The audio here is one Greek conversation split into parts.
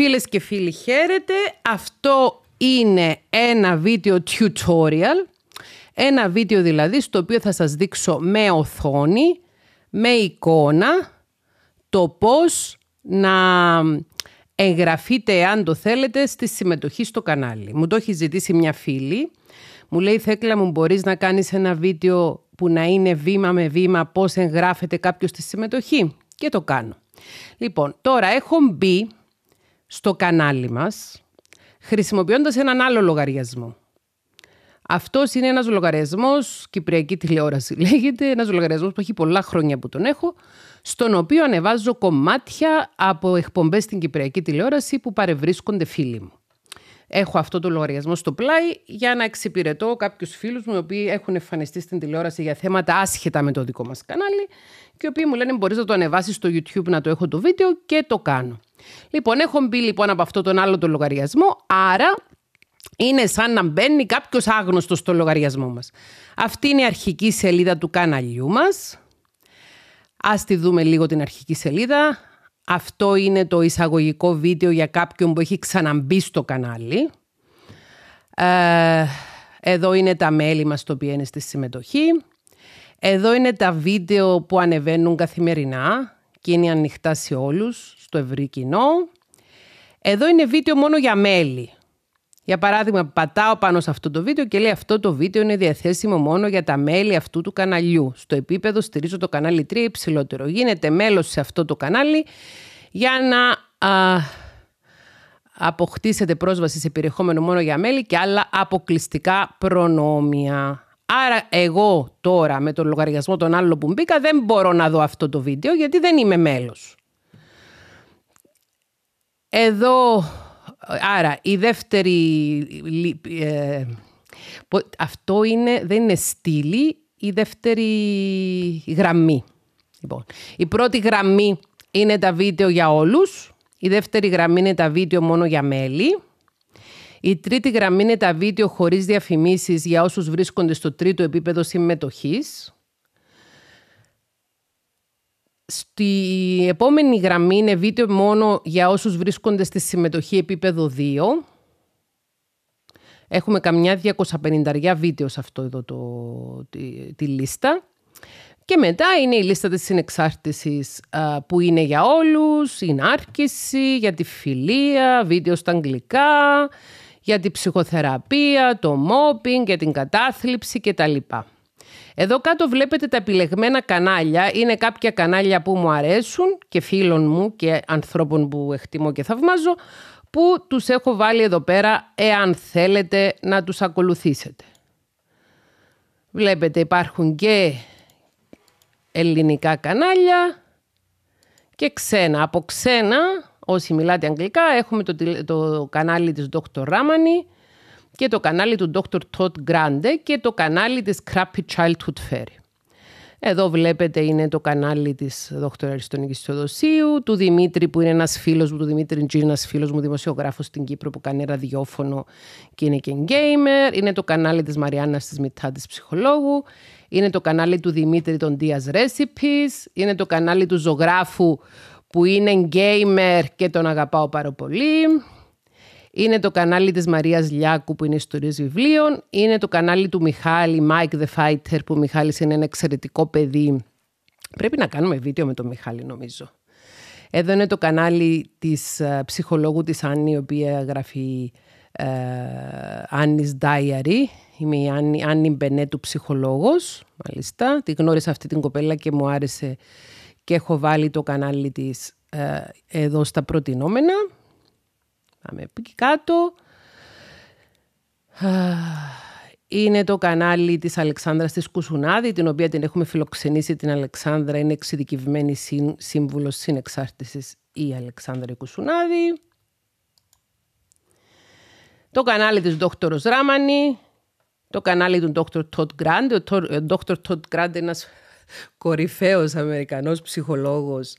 Φίλες και φίλοι χαίρετε, αυτό είναι ένα βίντεο tutorial, ένα βίντεο δηλαδή στο οποίο θα σας δείξω με οθόνη, με εικόνα, το πώς να εγγραφείτε αν το θέλετε στη συμμετοχή στο κανάλι. Μου το έχει ζητήσει μια φίλη, μου λέει Θέκλα μου μπορείς να κάνεις ένα βίντεο που να είναι βήμα με βήμα πώς εγγράφεται κάποιος στη συμμετοχή και το κάνω. Λοιπόν, τώρα έχω μπει στο κανάλι μας χρησιμοποιώντας έναν άλλο λογαριασμό. Αυτός είναι ένας λογαριασμός, κυπριακή τηλεόραση λέγεται, ένας λογαριασμός που έχει πολλά χρόνια που τον έχω, στον οποίο ανεβάζω κομμάτια από εκπομπές στην κυπριακή τηλεόραση που παρευρίσκονται φίλοι μου. Έχω αυτό το λογαριασμό στο πλάι για να εξυπηρετώ κάποιους φίλους μου οι οποίοι έχουν εμφανιστεί στην τηλεόραση για θέματα άσχετα με το δικό μας κανάλι και οι οποίοι μου λένε μπορείς να το ανεβάσεις στο YouTube να το έχω το βίντεο και το κάνω. Λοιπόν, έχω μπει λοιπόν από αυτό τον άλλο τον λογαριασμό, άρα είναι σαν να μπαίνει κάποιος άγνωστος στο λογαριασμό μας. Αυτή είναι η αρχική σελίδα του καναλιού μας. Ας τη δούμε λίγο την αρχική σελίδα. Αυτό είναι το εισαγωγικό βίντεο για κάποιον που έχει ξαναμπεί στο κανάλι. Ε, εδώ είναι τα μέλη μας, το οποίο είναι στη συμμετοχή. Εδώ είναι τα βίντεο που ανεβαίνουν καθημερινά και είναι ανοιχτά σε όλους, στο ευρύ κοινό. Εδώ είναι βίντεο μόνο για μέλη. Για παράδειγμα, πατάω πάνω σε αυτό το βίντεο και λέει αυτό το βίντεο είναι διαθέσιμο μόνο για τα μέλη αυτού του καναλιού. Στο επίπεδο στηρίζω το κανάλι 3 υψηλότερο. Γίνεται μέλος σε αυτό το κανάλι για να α, αποκτήσετε πρόσβαση σε περιεχόμενο μόνο για μέλη και άλλα αποκλειστικά προνόμια. Άρα εγώ τώρα με τον λογαριασμό των άλλων που μπήκα δεν μπορώ να δω αυτό το βίντεο γιατί δεν είμαι μέλος. Εδώ, άρα η δεύτερη, ε, αυτό είναι, δεν είναι στήλη, η δεύτερη γραμμή. Λοιπόν, η πρώτη γραμμή είναι τα βίντεο για όλους, η δεύτερη γραμμή είναι τα βίντεο μόνο για μέλη η τρίτη γραμμή είναι τα βίντεο χωρίς διαφημίσεις για όσους βρίσκονται στο τρίτο επίπεδο συμμετοχής. Στη επόμενη γραμμή είναι βίντεο μόνο για όσους βρίσκονται στη συμμετοχή επίπεδο 2. Έχουμε καμιά 250 βίντεο σε αυτό εδώ το, τη, λίστα. Και μετά είναι η λίστα της συνεξάρτησης α, που είναι για όλους, η για τη φιλία, βίντεο στα αγγλικά, για την ψυχοθεραπεία, το μόπινγκ, για την κατάθλιψη κτλ. Εδώ κάτω βλέπετε τα επιλεγμένα κανάλια. Είναι κάποια κανάλια που μου αρέσουν και φίλων μου και ανθρώπων που εκτιμώ και θαυμάζω που τους έχω βάλει εδώ πέρα εάν θέλετε να τους ακολουθήσετε. Βλέπετε υπάρχουν και ελληνικά κανάλια και ξένα. Από ξένα Όσοι μιλάτε αγγλικά έχουμε το, το κανάλι της Dr. Ramani και το κανάλι του Dr. Todd Grande και το κανάλι της Crappy Childhood Fairy. Εδώ βλέπετε είναι το κανάλι της Dr. Αριστονίκης Θεοδοσίου, του Δημήτρη που είναι ένας φίλος μου, του Δημήτρη Τζίνα, ένας φίλος μου δημοσιογράφος στην Κύπρο που κάνει ραδιόφωνο και είναι και γκέιμερ... Είναι το κανάλι της Μαριάννας της Μητά ψυχολόγου. Είναι το κανάλι του Δημήτρη των Diaz Recipes. Είναι το κανάλι του ζωγράφου που είναι γκέιμερ και τον αγαπάω πάρα πολύ. Είναι το κανάλι της Μαρίας Λιάκου που είναι ιστορίες βιβλίων. Είναι το κανάλι του Μιχάλη, Mike the Fighter, που ο Μιχάλης είναι ένα εξαιρετικό παιδί. Πρέπει να κάνουμε βίντεο με τον Μιχάλη νομίζω. Εδώ είναι το κανάλι της ε, ψυχολόγου της Άννη, η οποία γράφει uh, Diary. Είμαι η Άννη, Άννη Μπενέτου ψυχολόγος, μάλιστα. Τη γνώρισα αυτή την κοπέλα και μου άρεσε και έχω βάλει το κανάλι της ε, εδώ στα προτινόμενα. Πάμε εκεί κάτω. Είναι το κανάλι της Αλεξάνδρας της Κουσουνάδη, την οποία την έχουμε φιλοξενήσει την Αλεξάνδρα. Είναι εξειδικευμένη σύμβουλος συνεξάρτησης η Αλεξάνδρα Κουσουνάδη. Το κανάλι της Δόκτωρος Ράμανη, το κανάλι του Dr. Todd Γκράντε. Ο Dr. Todd Grande είναι ένας κορυφαίος Αμερικανός ψυχολόγος,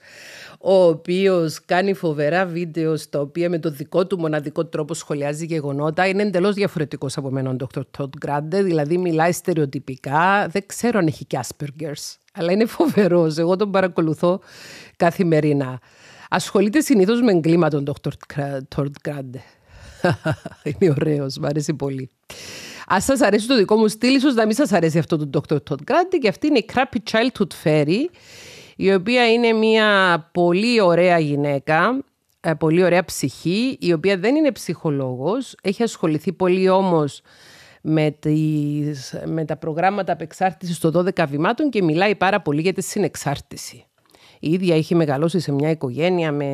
ο οποίος κάνει φοβερά βίντεο στα οποία με το δικό του μοναδικό τρόπο σχολιάζει γεγονότα, είναι εντελώς διαφορετικός από μένα ο Dr. Todd δηλαδή μιλάει στερεοτυπικά, δεν ξέρω αν έχει και Asperger's, αλλά είναι φοβερός, εγώ τον παρακολουθώ καθημερινά. Ασχολείται συνήθως με εγκλήματα ο Dr. Todd είναι ωραίος, μου αρέσει πολύ. Αν σας αρέσει το δικό μου στυλ, ίσως να μην σας αρέσει αυτό το Dr. Todd Grant και αυτή είναι η Crappy Childhood Fairy, η οποία είναι μια πολύ ωραία γυναίκα, ε, πολύ ωραία ψυχή, η οποία δεν είναι ψυχολόγος, έχει ασχοληθεί πολύ όμως με, με τα προγράμματα απεξάρτησης των 12 βημάτων και μιλάει πάρα πολύ για τη συνεξάρτηση. Η ίδια είχε μεγαλώσει σε μια οικογένεια με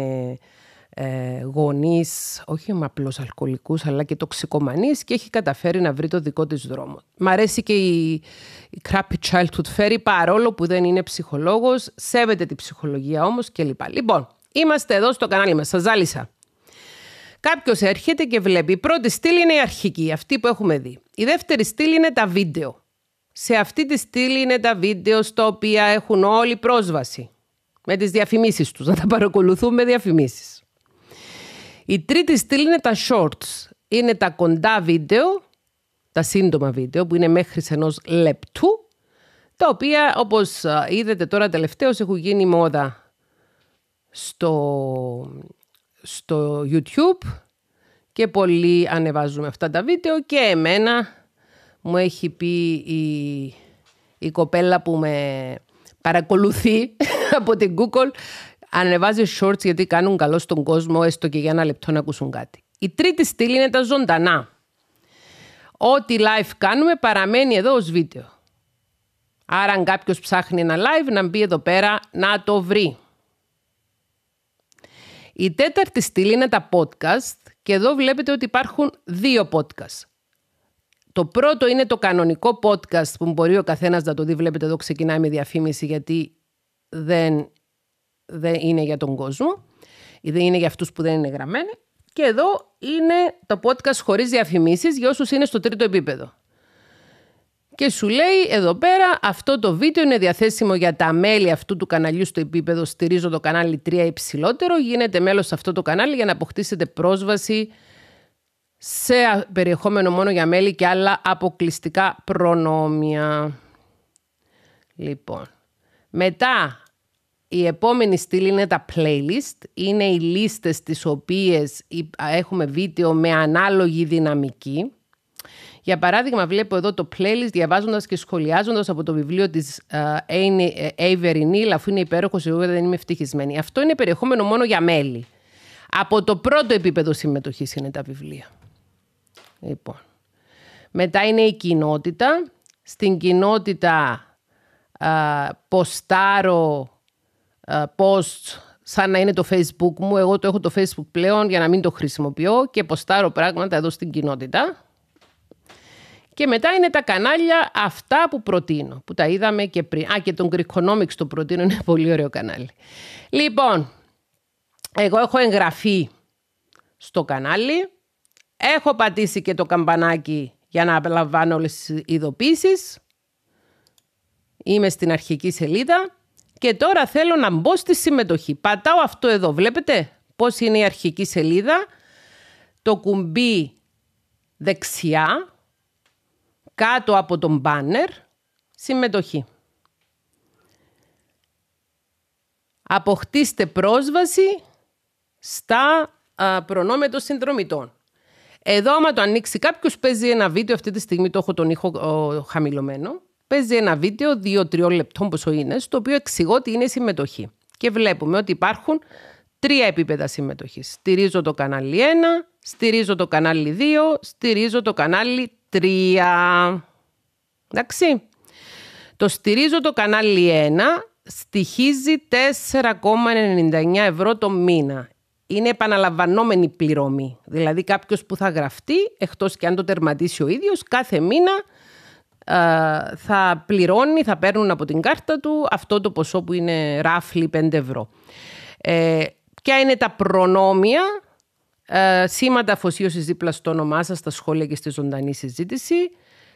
ε, γονείς, όχι απλώς αλκοολικούς, αλλά και τοξικομανείς και έχει καταφέρει να βρει το δικό της δρόμο. Μ' αρέσει και η, η crappy childhood fairy, παρόλο που δεν είναι ψυχολόγος, σέβεται την ψυχολογία όμως κλπ. Λοιπόν, είμαστε εδώ στο κανάλι μας, σας ζάλισα. Κάποιος έρχεται και βλέπει. Η πρώτη στήλη είναι η αρχική, αυτή που έχουμε δει. Η δεύτερη στήλη είναι τα βίντεο. Σε αυτή τη στήλη είναι τα βίντεο στα οποία έχουν όλη πρόσβαση. Με τις διαφημίσεις τους, να τα παρακολουθούν με διαφημίσεις. Η τρίτη στήλη είναι τα shorts. Είναι τα κοντά βίντεο, τα σύντομα βίντεο που είναι μέχρι ενός λεπτού, τα οποία όπως είδατε τώρα τελευταίως έχουν γίνει μόδα στο, στο YouTube και πολλοί ανεβάζουμε αυτά τα βίντεο και εμένα μου έχει πει η, η κοπέλα που με παρακολουθεί από την Google Ανεβάζει shorts γιατί κάνουν καλό στον κόσμο, έστω και για ένα λεπτό να ακούσουν κάτι. Η τρίτη στήλη είναι τα ζωντανά. Ό,τι live κάνουμε παραμένει εδώ ως βίντεο. Άρα αν κάποιος ψάχνει ένα live να μπει εδώ πέρα να το βρει. Η τέταρτη στήλη είναι τα podcast και εδώ βλέπετε ότι υπάρχουν δύο podcast. Το πρώτο είναι το κανονικό podcast που μπορεί ο καθένας να το δει. Βλέπετε εδώ ξεκινάει με διαφήμιση γιατί δεν δεν είναι για τον κόσμο, δεν είναι για αυτούς που δεν είναι γραμμένοι. Και εδώ είναι το podcast χωρίς διαφημίσεις για όσους είναι στο τρίτο επίπεδο. Και σου λέει εδώ πέρα αυτό το βίντεο είναι διαθέσιμο για τα μέλη αυτού του καναλιού στο επίπεδο στηρίζω το κανάλι 3 υψηλότερο. γίνεται μέλος σε αυτό το κανάλι για να αποκτήσετε πρόσβαση σε περιεχόμενο μόνο για μέλη και άλλα αποκλειστικά προνόμια. Λοιπόν, μετά η επόμενη στήλη είναι τα playlist. Είναι οι λίστες τις οποίες έχουμε βίντεο με ανάλογη δυναμική. Για παράδειγμα, βλέπω εδώ το playlist διαβάζοντας και σχολιάζοντας από το βιβλίο της ε, Avery Neal, αφού είναι υπέροχος, εγώ δεν είμαι ευτυχισμένη. Αυτό είναι περιεχόμενο μόνο για μέλη. Από το πρώτο επίπεδο συμμετοχής είναι τα βιβλία. Λοιπόν. Μετά είναι η κοινότητα. Στην κοινότητα α, ε, post σαν να είναι το facebook μου. Εγώ το έχω το facebook πλέον για να μην το χρησιμοποιώ και ποστάρω πράγματα εδώ στην κοινότητα. Και μετά είναι τα κανάλια αυτά που προτείνω, που τα είδαμε και πριν. Α, και τον Greekonomics το προτείνω, είναι πολύ ωραίο κανάλι. Λοιπόν, εγώ έχω εγγραφεί στο κανάλι, έχω πατήσει και το καμπανάκι για να απολαμβάνω όλες τις ειδοποίησεις. Είμαι στην αρχική σελίδα και τώρα θέλω να μπω στη συμμετοχή. Πατάω αυτό εδώ, βλέπετε πώς είναι η αρχική σελίδα. Το κουμπί δεξιά, κάτω από τον μπάνερ, συμμετοχή. Αποκτήστε πρόσβαση στα προνόμια των συνδρομητών. Εδώ άμα το ανοίξει κάποιος παίζει ένα βίντεο, αυτή τη στιγμή το έχω τον ήχο ο, χαμηλωμένο παίζει ένα βίντεο 2-3 λεπτών πόσο είναι, στο οποίο εξηγώ τι είναι η συμμετοχή. Και βλέπουμε ότι υπάρχουν τρία επίπεδα συμμετοχής. Στηρίζω το κανάλι 1, στηρίζω το κανάλι 2, στηρίζω το κανάλι 3. Εντάξει. Το στηρίζω το κανάλι 1 στοιχίζει 4,99 ευρώ το μήνα. Είναι επαναλαμβανόμενη πληρωμή. Δηλαδή κάποιος που θα γραφτεί, εκτός και αν το τερματίσει ο ίδιος, κάθε μήνα ε, θα πληρώνει, θα παίρνουν από την κάρτα του αυτό το ποσό που είναι ράφλι 5 ευρώ. Ε, ποια είναι τα προνόμια, ε, σήματα αφοσίωσης δίπλα στο όνομά σας στα σχόλια και στη ζωντανή συζήτηση,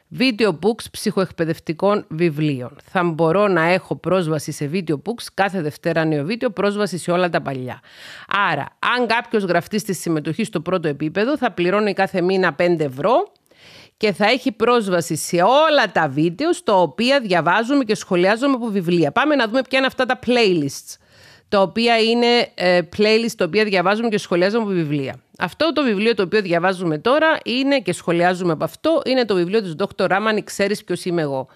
βίντεο books ψυχοεκπαιδευτικών βιβλίων. Θα μπορώ να έχω πρόσβαση σε βίντεο books κάθε Δευτέρα νέο βίντεο, πρόσβαση σε όλα τα παλιά. Άρα, αν κάποιος γραφτεί στη συμμετοχής στο πρώτο επίπεδο, θα πληρώνει κάθε μήνα 5 ευρώ και θα έχει πρόσβαση σε όλα τα βίντεο στο οποία διαβάζουμε και σχολιάζουμε από βιβλία. Πάμε να δούμε ποια είναι αυτά τα playlists, τα οποία είναι ε, playlist τα οποία διαβάζουμε και σχολιάζουμε από βιβλία. Αυτό το βιβλίο το οποίο διαβάζουμε τώρα είναι και σχολιάζουμε από αυτό, είναι το βιβλίο της Dr. Raman. «Ξέρεις ποιος είμαι εγώ».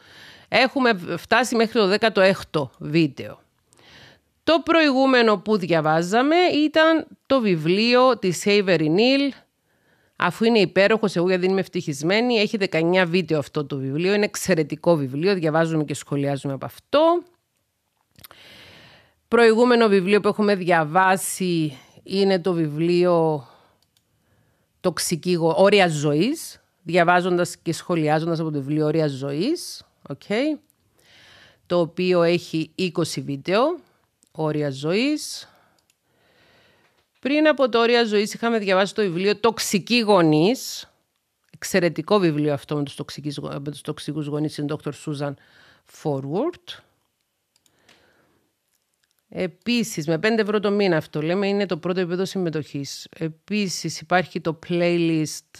Έχουμε φτάσει μέχρι το 16ο βίντεο. Το προηγούμενο που διαβάζαμε ήταν το βιβλίο της Avery Neal Αφού είναι υπέροχος, εγώ γιατί είμαι ευτυχισμένη. Έχει 19 βίντεο αυτό το βιβλίο. Είναι εξαιρετικό βιβλίο. Διαβάζουμε και σχολιάζουμε από αυτό. Προηγούμενο βιβλίο που έχουμε διαβάσει είναι το βιβλίο «Τοξική όρια ζωής», διαβάζοντας και σχολιάζοντας από το βιβλίο «Όρια ζωής. okay, το οποίο έχει 20 βίντεο, «Όρια ζωής», πριν από το όρια ζωής, είχαμε διαβάσει το βιβλίο Τοξικοί γονείς. Εξαιρετικό βιβλίο αυτό με τους τοξικούς γονείς, είναι Dr. Susan Forward. Επίσης, με 5 ευρώ το μήνα αυτό λέμε είναι το πρώτο επίπεδο συμμετοχής. Επίσης, υπάρχει το playlist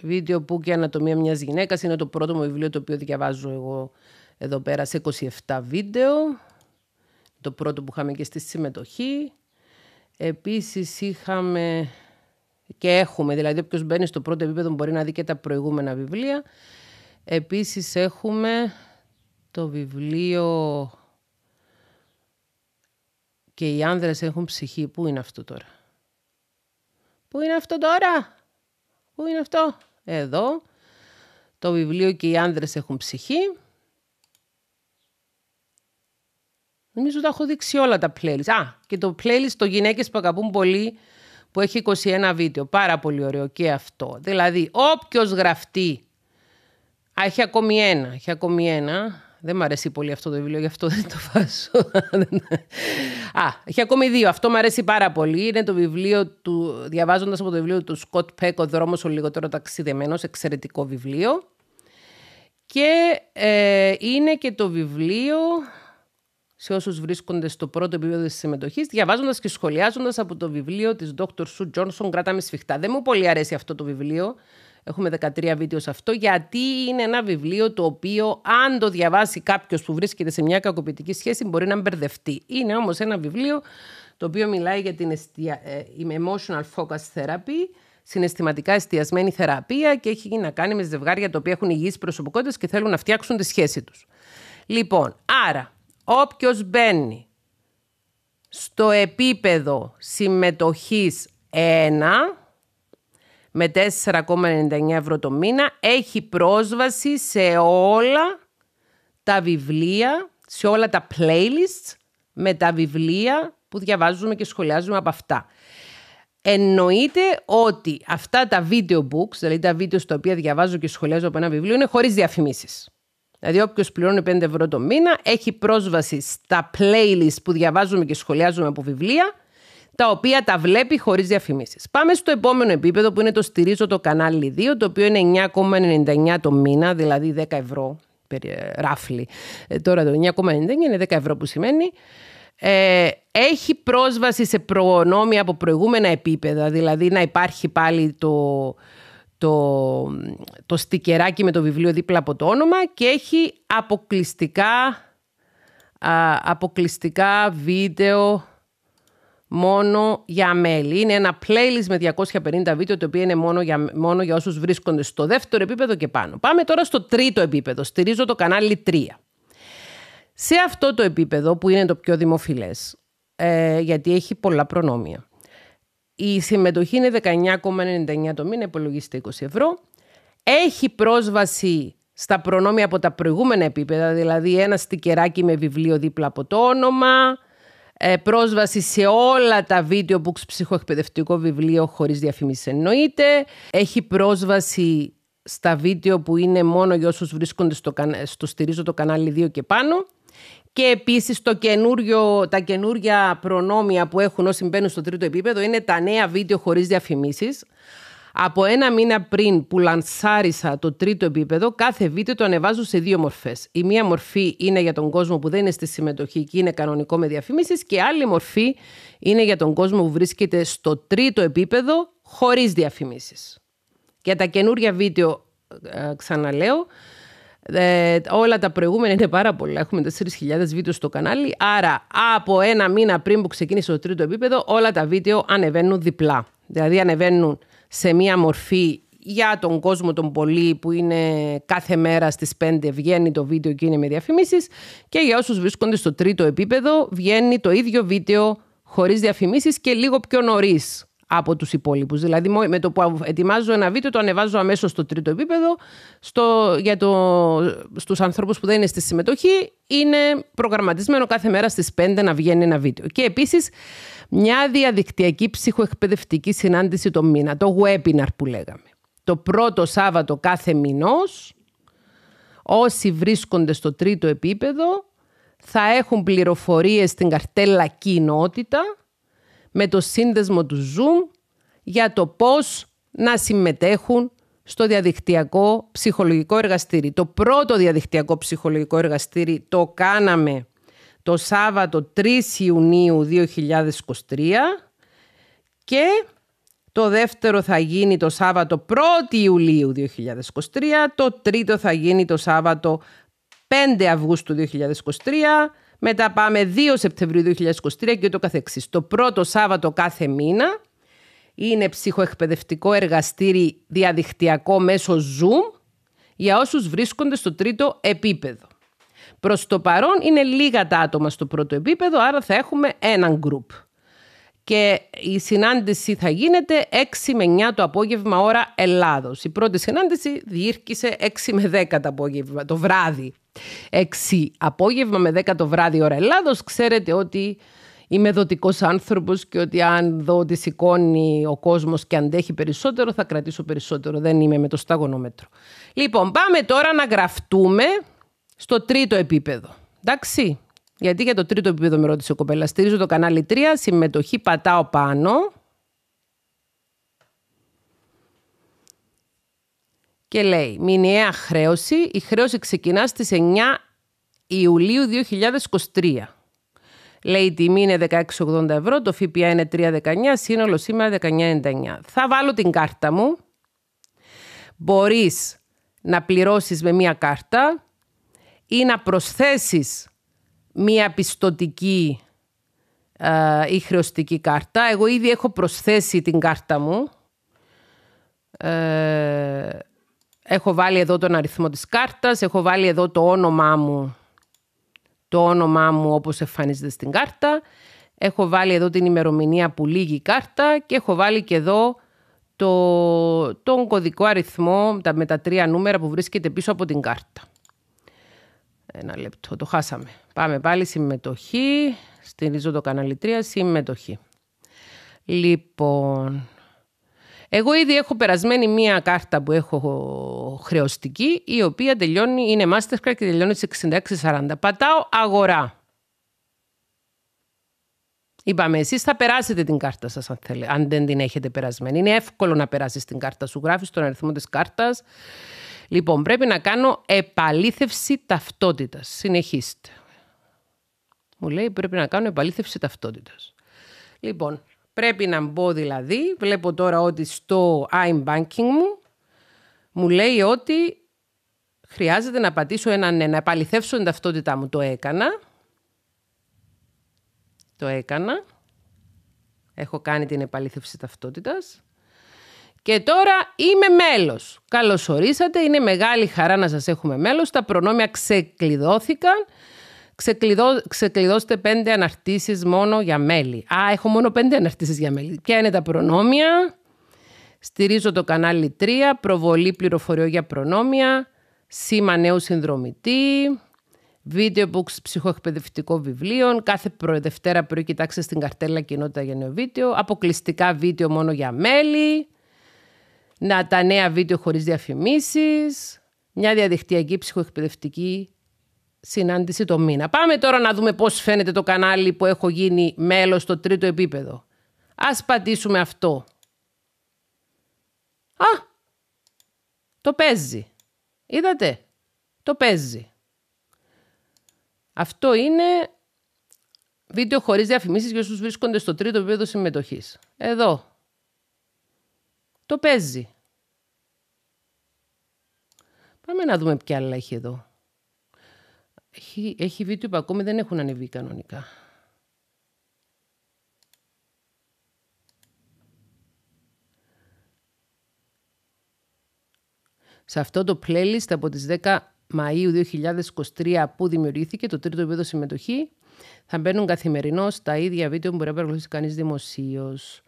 βίντεο που και Ανατομία μιας γυναίκας. Είναι το πρώτο μου βιβλίο το οποίο διαβάζω εγώ εδώ πέρα σε 27 βίντεο. Το πρώτο που είχαμε και στη συμμετοχή. Επίσης είχαμε και έχουμε, δηλαδή όποιος μπαίνει στο πρώτο επίπεδο μπορεί να δει και τα προηγούμενα βιβλία. Επίσης έχουμε το βιβλίο «Και οι άνδρες έχουν ψυχή». Πού είναι αυτό τώρα? Πού είναι αυτό τώρα? Πού είναι αυτό? Εδώ. Το βιβλίο «Και οι άνδρες έχουν ψυχή». Νομίζω τα έχω δείξει όλα τα playlist. Α, και το playlist το γυναίκες που αγαπούν πολύ, που έχει 21 βίντεο. Πάρα πολύ ωραίο και αυτό. Δηλαδή, όποιος γραφτεί. Α, έχει ακόμη ένα. Έχει ακόμη ένα. Δεν μου αρέσει πολύ αυτό το βιβλίο, γι' αυτό δεν το βάζω. Α, έχει ακόμη δύο. Αυτό μου αρέσει πάρα πολύ. Είναι το βιβλίο του. Διαβάζοντας από το βιβλίο του Σκοτ Πέκ, Ο δρόμος ο λιγότερο ταξιδεμένος. Εξαιρετικό βιβλίο. Και ε, είναι και το βιβλίο σε όσους βρίσκονται στο πρώτο επίπεδο της συμμετοχής, διαβάζοντας και σχολιάζοντας από το βιβλίο της Dr. Σου Τζόνσον, Κράταμε σφιχτά. Δεν μου πολύ αρέσει αυτό το βιβλίο. Έχουμε 13 βίντεο σε αυτό, γιατί είναι ένα βιβλίο το οποίο, αν το διαβάσει κάποιος που βρίσκεται σε μια κακοποιητική σχέση, μπορεί να μπερδευτεί. Είναι όμως ένα βιβλίο το οποίο μιλάει για την ε, emotional focus therapy, συναισθηματικά εστιασμένη θεραπεία και έχει να κάνει με ζευγάρια τα οποία έχουν υγιείς προσωπικότητες και θέλουν να φτιάξουν τη σχέση τους. Λοιπόν, άρα όποιος μπαίνει στο επίπεδο συμμετοχής 1 με 4,99 ευρώ το μήνα έχει πρόσβαση σε όλα τα βιβλία, σε όλα τα playlists με τα βιβλία που διαβάζουμε και σχολιάζουμε από αυτά. Εννοείται ότι αυτά τα video books, δηλαδή τα βίντεο στα οποία διαβάζω και σχολιάζω από ένα βιβλίο, είναι χωρίς διαφημίσεις. Δηλαδή όποιος πληρώνει 5 ευρώ το μήνα έχει πρόσβαση στα playlist που διαβάζουμε και σχολιάζουμε από βιβλία τα οποία τα βλέπει χωρίς διαφημίσεις. Πάμε στο επόμενο επίπεδο που είναι το στηρίζω το κανάλι 2, το οποίο είναι 9,99 το μήνα, δηλαδή 10 ευρώ ράφλι. Ε, τώρα το 9,99 είναι 10 ευρώ που σημαίνει. Ε, έχει πρόσβαση σε προνόμια από προηγούμενα επίπεδα, δηλαδή να υπάρχει πάλι το το, το στικεράκι με το βιβλίο δίπλα από το όνομα και έχει αποκλειστικά, α, βίντεο μόνο για μέλη. Είναι ένα playlist με 250 βίντεο, το οποίο είναι μόνο για, μόνο για όσους βρίσκονται στο δεύτερο επίπεδο και πάνω. Πάμε τώρα στο τρίτο επίπεδο. Στηρίζω το κανάλι 3. Σε αυτό το επίπεδο που είναι το πιο δημοφιλές, ε, γιατί έχει πολλά προνόμια. Η συμμετοχή είναι 19,99 το μήνα, υπολογίστε 20 ευρώ. Έχει πρόσβαση στα προνόμια από τα προηγούμενα επίπεδα, δηλαδή ένα στικεράκι με βιβλίο δίπλα από το όνομα, ε, πρόσβαση σε όλα τα βίντεο books ψυχοεκπαιδευτικό βιβλίο χωρίς διαφημίσεις εννοείται. Έχει πρόσβαση στα βίντεο που είναι μόνο για όσους βρίσκονται στο, στο στηρίζω το κανάλι 2 και πάνω. Και επίσης τα καινούργια προνόμια που έχουν όσοι μπαίνουν στο τρίτο επίπεδο είναι τα νέα βίντεο χωρίς διαφημίσεις. Από ένα μήνα πριν που λανσάρισα το τρίτο επίπεδο, κάθε βίντεο το ανεβάζω σε δύο μορφές. Η μία μορφή είναι για τον κόσμο που δεν είναι στη συμμετοχή και είναι κανονικό με διαφημίσεις, και άλλη μορφή είναι για τον κόσμο που βρίσκεται στο τρίτο επίπεδο χωρίς διαφημίσεις. Για τα καινούργια βίντεο, ε, ξαναλέω, ε, όλα τα προηγούμενα είναι πάρα πολλά. Έχουμε 4.000 βίντεο στο κανάλι. Άρα, από ένα μήνα πριν που ξεκίνησε το τρίτο επίπεδο, όλα τα βίντεο ανεβαίνουν διπλά. Δηλαδή, ανεβαίνουν σε μία μορφή για τον κόσμο τον πολύ που είναι κάθε μέρα στις 5 βγαίνει το βίντεο και είναι με διαφημίσεις και για όσους βρίσκονται στο τρίτο επίπεδο βγαίνει το ίδιο βίντεο χωρίς διαφημίσεις και λίγο πιο νωρίς από τους υπόλοιπους. Δηλαδή με το που ετοιμάζω ένα βίντεο το ανεβάζω αμέσως στο τρίτο επίπεδο στο, για το, στους ανθρώπους που δεν είναι στη συμμετοχή είναι προγραμματισμένο κάθε μέρα στις 5 να βγαίνει ένα βίντεο. Και επίσης μια διαδικτυακή ψυχοεκπαιδευτική συνάντηση το μήνα, το webinar που λέγαμε. Το πρώτο Σάββατο κάθε μηνός όσοι βρίσκονται στο τρίτο επίπεδο θα έχουν πληροφορίες στην καρτέλα κοινότητα με το σύνδεσμο του Zoom για το πώς να συμμετέχουν στο διαδικτυακό ψυχολογικό εργαστήρι. Το πρώτο διαδικτυακό ψυχολογικό εργαστήρι το κάναμε το Σάββατο 3 Ιουνίου 2023 και το δεύτερο θα γίνει το Σάββατο 1 Ιουλίου 2023, το τρίτο θα γίνει το Σάββατο 5 Αυγούστου 2023 μετά πάμε 2 Σεπτεμβρίου 2023 και το καθεξής. Το πρώτο Σάββατο κάθε μήνα είναι ψυχοεκπαιδευτικό εργαστήρι διαδικτυακό μέσω Zoom για όσους βρίσκονται στο τρίτο επίπεδο. Προς το παρόν είναι λίγα τα άτομα στο πρώτο επίπεδο, άρα θα έχουμε έναν γκρουπ. Και η συνάντηση θα γίνεται 6 με 9 το απόγευμα ώρα Ελλάδος. Η πρώτη συνάντηση διήρκησε 6 με 10 το απόγευμα, το βράδυ. 6 απόγευμα με 10 το βράδυ ώρα Ελλάδος. Ξέρετε ότι είμαι δοτικός άνθρωπος και ότι αν δω ότι σηκώνει ο κόσμος και αντέχει περισσότερο, θα κρατήσω περισσότερο. Δεν είμαι με το σταγονόμετρο. Λοιπόν, πάμε τώρα να γραφτούμε στο τρίτο επίπεδο. Εντάξει. Γιατί για το τρίτο επίπεδο με ρώτησε ο κοπέλας. Στηρίζω το κανάλι 3, συμμετοχή πατάω πάνω. και λέει «Μηνιαία χρέωση. Η χρέωση ξεκινά στις 9 Ιουλίου 2023». Λέει η τιμή είναι 16,80 ευρώ, το ΦΠΑ είναι 3,19, σύνολο σήμερα 19,99. Θα βάλω την κάρτα μου. Μπορείς να πληρώσεις με μία κάρτα ή να προσθέσεις μία πιστοτική ή χρεωστική κάρτα. Εγώ ήδη έχω προσθέσει την κάρτα μου. Ε, Έχω βάλει εδώ τον αριθμό της κάρτας, έχω βάλει εδώ το όνομά μου, το όνομά μου όπως εμφανίζεται στην κάρτα. Έχω βάλει εδώ την ημερομηνία που λύγει η κάρτα και έχω βάλει και εδώ το, τον κωδικό αριθμό τα, με τα τρία νούμερα που βρίσκεται πίσω από την κάρτα. Ένα λεπτό, το χάσαμε. Πάμε πάλι συμμετοχή, στηρίζω το κανάλι 3, συμμετοχή. Λοιπόν, εγώ ήδη έχω περασμένη μία κάρτα που έχω χρεωστική, η οποία τελειώνει, είναι Mastercard και τελειώνει στις 66-40. Πατάω αγορά. Είπαμε, εσείς θα περάσετε την κάρτα σας αν θέλετε, αν δεν την έχετε περασμένη. Είναι εύκολο να περάσεις την κάρτα σου. Γράφεις τον αριθμό της κάρτας. Λοιπόν, πρέπει να κάνω επαλήθευση ταυτότητας. Συνεχίστε. Μου λέει πρέπει να κάνω επαλήθευση ταυτότητας. Λοιπόν, Πρέπει να μπω δηλαδή, βλέπω τώρα ότι στο I'm Banking μου, μου λέει ότι χρειάζεται να πατήσω ένα ναι, να επαληθεύσω την ταυτότητά μου. Το έκανα. Το έκανα. Έχω κάνει την επαλήθευση ταυτότητας. Και τώρα είμαι μέλος. Καλωσορίσατε, είναι μεγάλη χαρά να σας έχουμε μέλος. Τα προνόμια ξεκλειδώθηκαν ξεκλειδώ, ξεκλειδώστε πέντε αναρτήσεις μόνο για μέλη. Α, έχω μόνο πέντε αναρτήσεις για μέλη. Ποια είναι τα προνόμια. Στηρίζω το κανάλι 3, προβολή πληροφοριών για προνόμια, σήμα νέου συνδρομητή, βίντεο books ψυχοεκπαιδευτικό βιβλίων, κάθε προεδευτέρα πρωί κοιτάξτε στην καρτέλα κοινότητα για νέο βίντεο, αποκλειστικά βίντεο μόνο για μέλη, να τα νέα βίντεο χωρίς διαφημίσεις, μια διαδικτυακή ψυχοεκπαιδευτική συνάντηση το μήνα. Πάμε τώρα να δούμε πώς φαίνεται το κανάλι που έχω γίνει μέλος στο τρίτο επίπεδο. Ας πατήσουμε αυτό. Α, το παίζει. Είδατε, το παίζει. Αυτό είναι βίντεο χωρίς διαφημίσεις για όσους βρίσκονται στο τρίτο επίπεδο συμμετοχής. Εδώ. Το παίζει. Πάμε να δούμε ποια άλλα έχει εδώ. Έχει, έχει βίντεο που ακόμη δεν έχουν ανεβεί κανονικά. Σε αυτό το playlist από τις 10 Μαΐου 2023 που δημιουργήθηκε το τρίτο επίπεδο συμμετοχή θα μπαίνουν καθημερινώς τα ίδια βίντεο που μπορεί να παρακολουθήσει κανείς δημοσίως.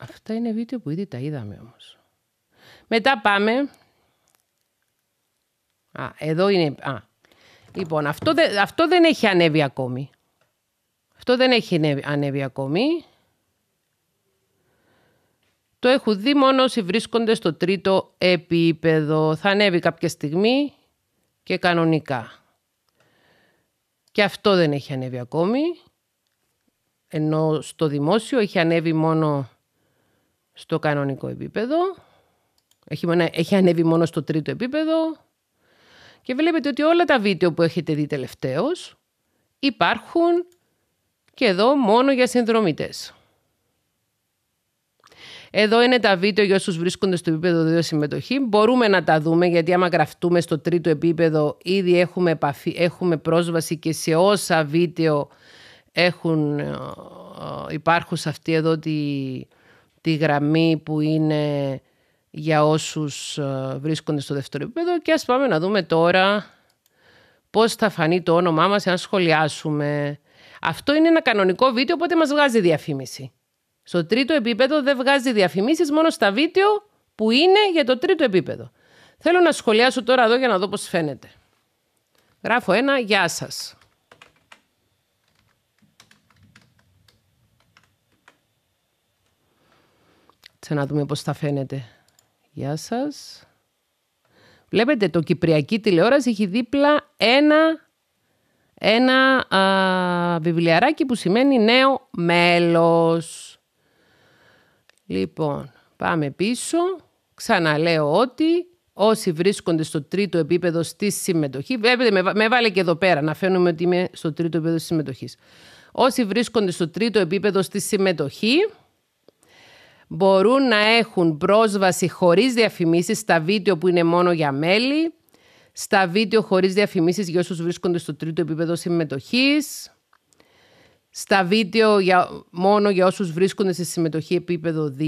Αυτά είναι βίντεο που ήδη τα είδαμε όμως. Μετά πάμε Α, εδώ είναι... Α. Λοιπόν, αυτό, δε, αυτό δεν έχει ανέβει ακόμη. Αυτό δεν έχει ανέβει ακόμη. Το έχουν δει μόνο όσοι βρίσκονται στο τρίτο επίπεδο. Θα ανέβει κάποια στιγμή και κανονικά. Και αυτό δεν έχει ανέβει ακόμη. Ενώ στο δημόσιο έχει ανέβει μόνο στο κανονικό επίπεδο. Έχει, έχει ανέβει μόνο στο τρίτο επίπεδο. Και βλέπετε ότι όλα τα βίντεο που έχετε δει τελευταίως υπάρχουν και εδώ μόνο για συνδρομητές. Εδώ είναι τα βίντεο για όσους βρίσκονται στο επίπεδο 2 συμμετοχή. Μπορούμε να τα δούμε γιατί άμα γραφτούμε στο τρίτο επίπεδο ήδη έχουμε, έχουμε πρόσβαση και σε όσα βίντεο έχουν, ε, ε, υπάρχουν σε αυτή εδώ τη γραμμή που είναι για όσους ε, βρίσκονται στο δεύτερο επίπεδο και ας πάμε να δούμε τώρα πώς θα φανεί το όνομά μας εάν σχολιάσουμε. Αυτό είναι ένα κανονικό βίντεο, οπότε μας βγάζει διαφήμιση. Στο τρίτο επίπεδο δεν βγάζει διαφημίσεις, μόνο στα βίντεο που είναι για το τρίτο επίπεδο. Θέλω να σχολιάσω τώρα εδώ για να δω πώς φαίνεται. Γράφω ένα «Γεια σας». δούμε πώς θα φαίνεται. Γεια σας. Βλέπετε, το Κυπριακή τηλεόραση έχει δίπλα ένα, ένα α, βιβλιαράκι που σημαίνει νέο μέλος. Λοιπόν, πάμε πίσω. Ξαναλέω ότι όσοι βρίσκονται στο τρίτο επίπεδο στη συμμετοχή... Βλέπετε, με, με βάλε και εδώ πέρα να φαίνομαι ότι είμαι στο τρίτο επίπεδο της συμμετοχής. Όσοι βρίσκονται στο τρίτο επίπεδο στη συμμετοχή μπορούν να έχουν πρόσβαση χωρίς διαφημίσεις στα βίντεο που είναι μόνο για μέλη, στα βίντεο χωρίς διαφημίσεις για όσους βρίσκονται στο τρίτο επίπεδο συμμετοχής, στα βίντεο για, μόνο για όσους βρίσκονται σε συμμετοχή επίπεδο 2,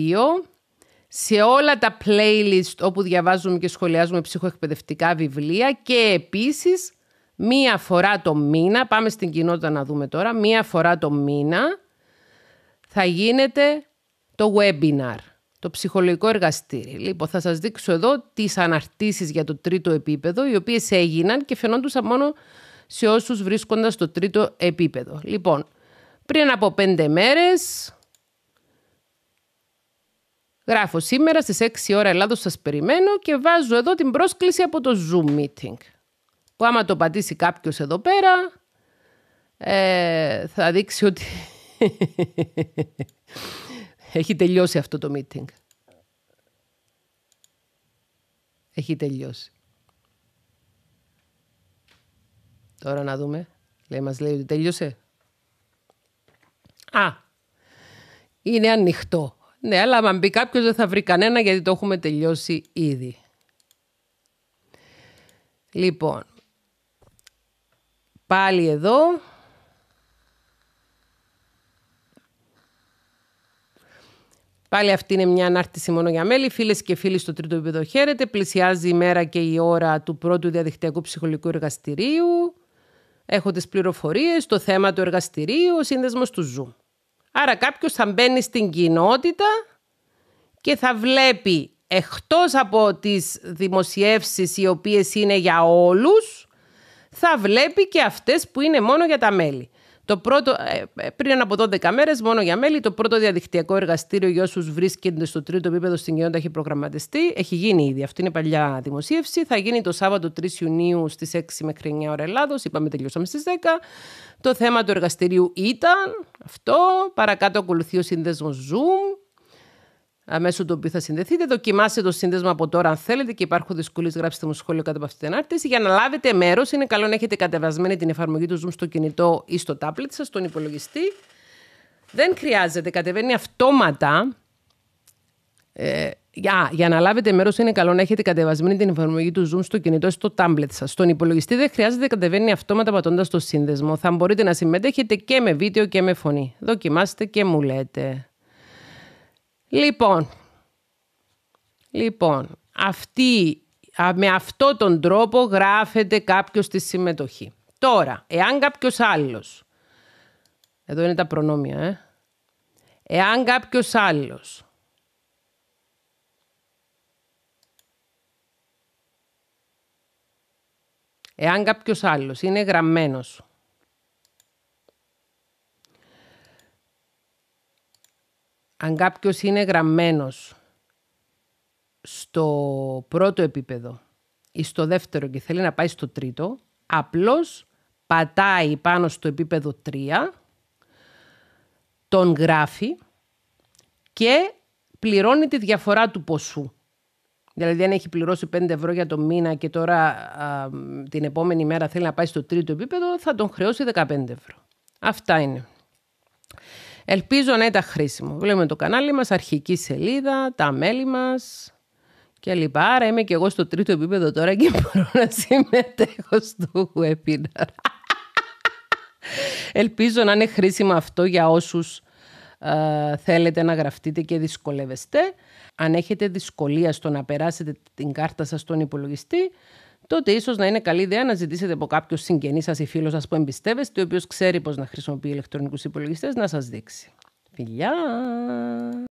σε όλα τα playlist όπου διαβάζουμε και σχολιάζουμε ψυχοεκπαιδευτικά βιβλία και επίσης μία φορά το μήνα, πάμε στην κοινότητα να δούμε τώρα, μία φορά το μήνα θα γίνεται το webinar, το ψυχολογικό εργαστήρι. Λοιπόν, θα σας δείξω εδώ τις αναρτήσεις για το τρίτο επίπεδο, οι οποίες έγιναν και φαινόντουσαν μόνο σε όσους βρίσκονταν στο τρίτο επίπεδο. Λοιπόν, πριν από πέντε μέρες, γράφω σήμερα στις 6 ώρα Ελλάδος σας περιμένω και βάζω εδώ την πρόσκληση από το Zoom Meeting. Που άμα το πατήσει κάποιος εδώ πέρα, ε, θα δείξει ότι... Έχει τελειώσει αυτό το meeting. Έχει τελειώσει. Τώρα να δούμε. Λέει, μας λέει ότι τέλειωσε. Α, είναι ανοιχτό. Ναι, αλλά αν μπει κάποιος δεν θα βρει κανένα γιατί το έχουμε τελειώσει ήδη. Λοιπόν, πάλι εδώ Πάλι αυτή είναι μια ανάρτηση μόνο για μέλη. Φίλες και φίλοι στο τρίτο επίπεδο, χαίρετε. Πλησιάζει η μέρα και η ώρα του πρώτου διαδικτυακού ψυχολογικού εργαστηρίου. Έχω τις πληροφορίες, το θέμα του εργαστηρίου, ο σύνδεσμος του Zoom. Άρα κάποιος θα μπαίνει στην κοινότητα και θα βλέπει εκτός από τις δημοσιεύσεις οι οποίες είναι για όλους, θα βλέπει και αυτές που είναι μόνο για τα μέλη. Το πρώτο, ε, ε, πριν από 12 μέρες, μόνο για μέλη, το πρώτο διαδικτυακό εργαστήριο για όσους βρίσκονται στο τρίτο επίπεδο στην Κιόντα έχει προγραμματιστεί. Έχει γίνει ήδη. Αυτή είναι η παλιά δημοσίευση. Θα γίνει το Σάββατο 3 Ιουνίου στις 6 μέχρι 9 ώρα Ελλάδος. Είπαμε τελειώσαμε στις 10. Το θέμα του εργαστηρίου ήταν αυτό. Παρακάτω ακολουθεί ο σύνδεσμος Zoom μέσω του οποίου θα συνδεθείτε. Δοκιμάστε το σύνδεσμο από τώρα, αν θέλετε και υπάρχουν δυσκολίες, γράψτε μου σχόλιο κάτω από αυτή την άρτηση. Για να λάβετε μέρος, είναι καλό να έχετε κατεβασμένη την εφαρμογή του Zoom στο κινητό ή στο tablet σα, στον υπολογιστή. Δεν χρειάζεται, κατεβαίνει αυτόματα. Ε, για, για να λάβετε μέρος, είναι καλό να έχετε κατεβασμένη την εφαρμογή του Zoom στο κινητό ή στο tablet σας. Στον υπολογιστή δεν χρειάζεται, κατεβαίνει αυτόματα πατώντας το σύνδεσμο. Θα μπορείτε να συμμετέχετε και με βίντεο και με φωνή. Δοκιμάστε και μου λέτε. Λοιπόν, λοιπόν αυτή, με αυτό τον τρόπο γράφεται κάποιος στη συμμετοχή. Τώρα, εάν κάποιος άλλος, εδώ είναι τα προνόμια, ε, εάν κάποιος άλλος Εάν κάποιος άλλος είναι γραμμένος αν κάποιος είναι γραμμένος στο πρώτο επίπεδο ή στο δεύτερο και θέλει να πάει στο τρίτο, απλώς πατάει πάνω στο επίπεδο 3, τον γράφει και πληρώνει τη διαφορά του ποσού. Δηλαδή αν έχει πληρώσει 5 ευρώ για το μήνα και τώρα την επόμενη μέρα θέλει να πάει στο τρίτο επίπεδο, θα τον χρεώσει 15 ευρώ. Αυτά είναι. Ελπίζω να ήταν χρήσιμο. Βλέπουμε το κανάλι μας, αρχική σελίδα, τα μέλη μας και λοιπά. Άρα είμαι και εγώ στο τρίτο επίπεδο τώρα και μπορώ να συμμετέχω στο webinar. Ελπίζω να είναι χρήσιμο αυτό για όσους ε, θέλετε να γραφτείτε και δυσκολεύεστε. Αν έχετε δυσκολία στο να περάσετε την κάρτα σας στον υπολογιστή, τότε ίσως να είναι καλή ιδέα να ζητήσετε από κάποιο συγγενή σας ή φίλο σας που εμπιστεύεστε, ο οποίος ξέρει πώς να χρησιμοποιεί ηλεκτρονικούς υπολογιστές, να σας δείξει. Φιλιά!